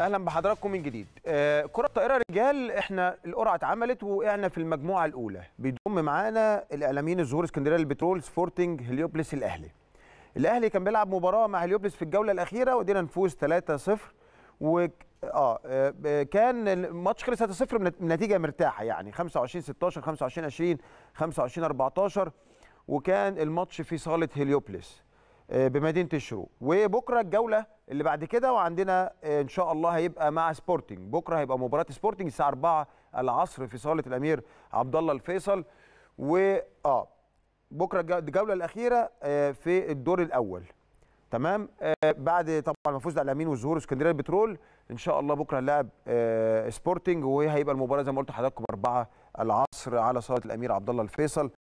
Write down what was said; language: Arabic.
اهلا بحضراتكم من جديد آه، كره الطائره رجال احنا القرعه اتعملت وقعنا في المجموعه الاولى بيضم معانا الاعلاميين الظهور اسكندريه للبترول سبورتنج هليوبلس الاهلي الاهلي كان بيلعب مباراه مع هليوبلس في الجوله الاخيره ودينا نفوز 3-0 و آه،, اه كان الماتش خلص 3-0 بنتيجه مرتاحه يعني 25 16 25 20 25 14 وكان الماتش في صاله هليوبلس آه، بمدينه الشروق وبكره الجوله اللي بعد كده وعندنا آه، ان شاء الله هيبقى مع سبورتنج بكره هيبقى مباراه سبورتنج الساعه 4 العصر في صاله الامير عبد الله الفيصل و اه بكره الجوله الاخيره آه، في الدور الاول تمام آه، بعد طبعا ما فوز الامين وظهور اسكندريه البترول ان شاء الله بكره هنلاعب سبورتنج وهيبقى المباراه زي ما قلت لحضراتكم 4 العصر على صاله الامير عبد الله الفيصل